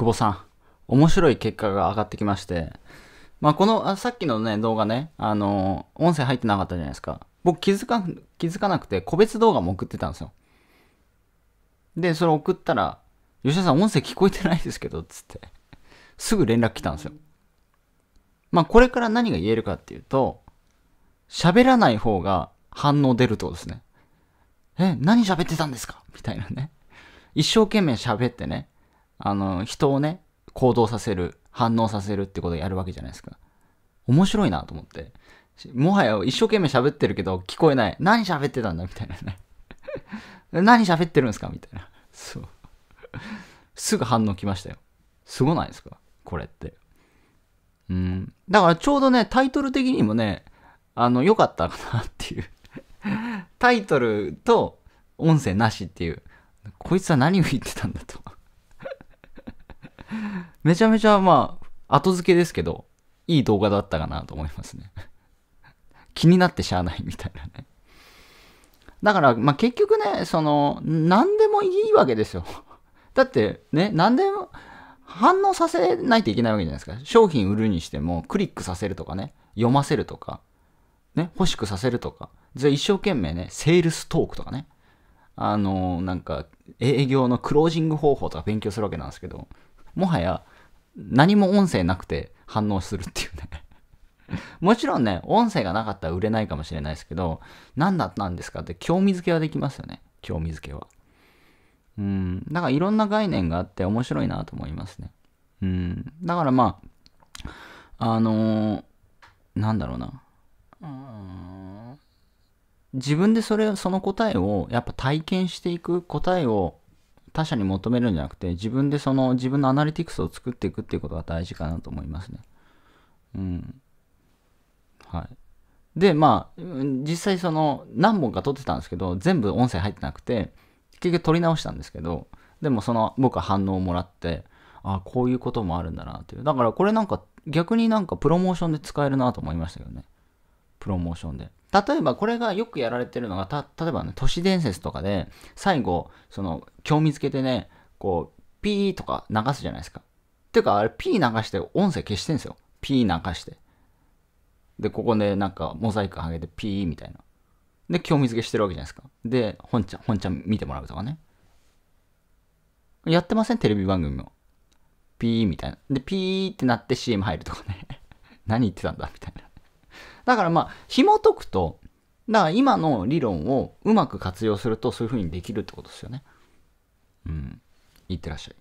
久保さん、面白い結果が上がってきまして、まあ、この、あさっきのね、動画ね、あの音声入ってなかったじゃないですか。僕気づか、気づかなくて、個別動画も送ってたんですよ。で、それ送ったら、吉田さん音声聞こえてないですけど、つってすぐ連絡来たんですよ。まあ、これから何が言えるかっていうと、喋らない方が反応出るとですね。え、何喋ってたんですかみたいなね。一生懸命喋ってね、あの、人をね、行動させる、反応させるってことをやるわけじゃないですか。面白いなと思って。もはや一生懸命喋ってるけど聞こえない。何喋ってたんだみたいなね。何喋ってるんですかみたいな。そう。すぐ反応来ましたよ。すごないですかこれって。うん。だからちょうどね、タイトル的にもね、あの、良かったかなっていう。タイトルと音声なしっていう。こいつは何を言ってたんだと。めちゃめちゃまあ、後付けですけど、いい動画だったかなと思いますね。気になってしゃあないみたいなね。だから、まあ、結局ね、その、何でもいいわけですよ。だってね、何でも反応させないといけないわけじゃないですか。商品売るにしても、クリックさせるとかね、読ませるとか、ね、欲しくさせるとか、じゃ一生懸命ね、セールストークとかね、あのなんか、営業のクロージング方法とか勉強するわけなんですけど、もはや何も音声なくて反応するっていうね もちろんね、音声がなかったら売れないかもしれないですけど、何だったんですかって興味づけはできますよね。興味づけは。うん。だからいろんな概念があって面白いなと思いますね。うん。だからまあ、あのー、なんだろうな。うん自分でそれ、その答えをやっぱ体験していく答えを他者に求めるんじゃなくて、自分でその、自分のアナリティクスを作っていくっていうことが大事かなと思いますね。うん。はい。で、まあ、実際その、何本か撮ってたんですけど、全部音声入ってなくて、結局撮り直したんですけど、でもその、僕は反応をもらって、あこういうこともあるんだなっていう。だからこれなんか、逆になんかプロモーションで使えるなと思いましたけどね。プロモーションで。例えばこれがよくやられてるのが、た、例えばね、都市伝説とかで、最後、その、興味付けてね、こう、ピーとか流すじゃないですか。っていうか、あれ、ピー流して音声消してんですよ。ピー流して。で、ここでなんかモザイク上げてピーみたいな。で、興味付けしてるわけじゃないですか。で、本ちゃん、本ちゃん見てもらうとかね。やってませんテレビ番組も。ピーみたいな。で、ピーってなって CM 入るとかね。何言ってたんだみたいな。だからまあ、紐解くと、だから今の理論をうまく活用するとそういうふうにできるってことですよね。うん。いってらっしゃい。